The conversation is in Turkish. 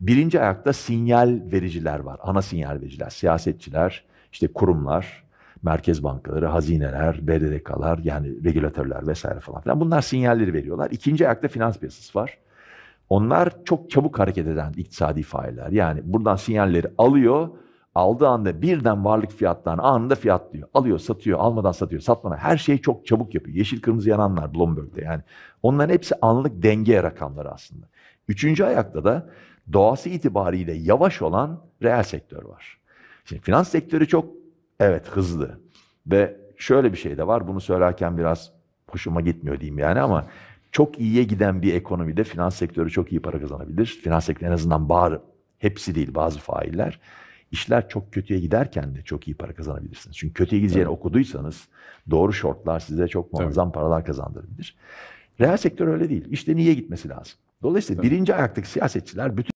Birinci ayakta sinyal vericiler var. Ana sinyal vericiler, siyasetçiler, işte kurumlar, merkez bankaları, hazineler, BDDK'lar yani regülatörler vesaire falan filan. Bunlar sinyalleri veriyorlar. İkinci ayakta finans piyasası var. Onlar çok çabuk hareket eden iktisadi failler. Yani buradan sinyalleri alıyor, aldığı anda birden varlık fiyatlarını anında fiyatlıyor. Alıyor, satıyor, almadan satıyor, satmadan. Her şeyi çok çabuk yapıyor. Yeşil kırmızı yananlar Bloomberg'de yani. Onların hepsi anlık denge rakamları aslında. Üçüncü ayakta da doğası itibariyle yavaş olan reel sektör var. Şimdi finans sektörü çok evet hızlı ve şöyle bir şey de var. Bunu söylerken biraz hoşuma gitmiyor diyeyim yani ama çok iyiye giden bir ekonomide finans sektörü çok iyi para kazanabilir. Finans sektörü en azından bağır hepsi değil bazı failler işler çok kötüye giderken de çok iyi para kazanabilirsiniz. Çünkü kötüye gideceğini evet. okuduysanız doğru şortlar size çok muazzam evet. paralar kazandırabilir. Reel sektör öyle değil. İşte niye gitmesi lazım? Dolayısıyla evet. birinci ayaktaki siyasetçiler bütün